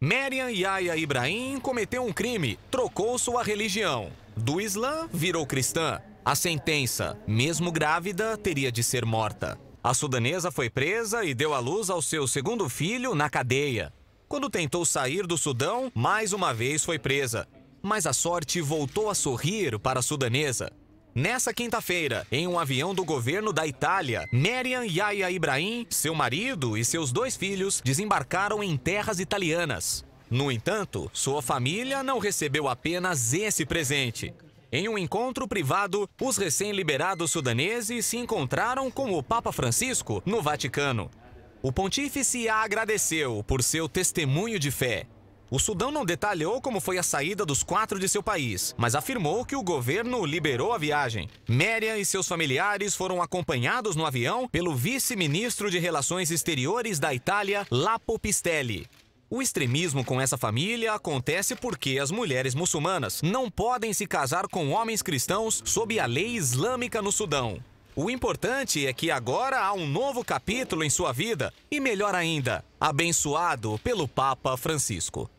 Merian Yaya Ibrahim cometeu um crime, trocou sua religião. Do Islã virou cristã. A sentença, mesmo grávida, teria de ser morta. A sudanesa foi presa e deu à luz ao seu segundo filho na cadeia. Quando tentou sair do Sudão, mais uma vez foi presa. Mas a sorte voltou a sorrir para a sudanesa. Nessa quinta-feira, em um avião do governo da Itália, Marian Yahya Ibrahim, seu marido e seus dois filhos desembarcaram em terras italianas. No entanto, sua família não recebeu apenas esse presente. Em um encontro privado, os recém-liberados sudaneses se encontraram com o Papa Francisco no Vaticano. O pontífice a agradeceu por seu testemunho de fé o Sudão não detalhou como foi a saída dos quatro de seu país, mas afirmou que o governo liberou a viagem. Meria e seus familiares foram acompanhados no avião pelo vice-ministro de Relações Exteriores da Itália, Lapo Pistelli. O extremismo com essa família acontece porque as mulheres muçulmanas não podem se casar com homens cristãos sob a lei islâmica no Sudão. O importante é que agora há um novo capítulo em sua vida e, melhor ainda, abençoado pelo Papa Francisco.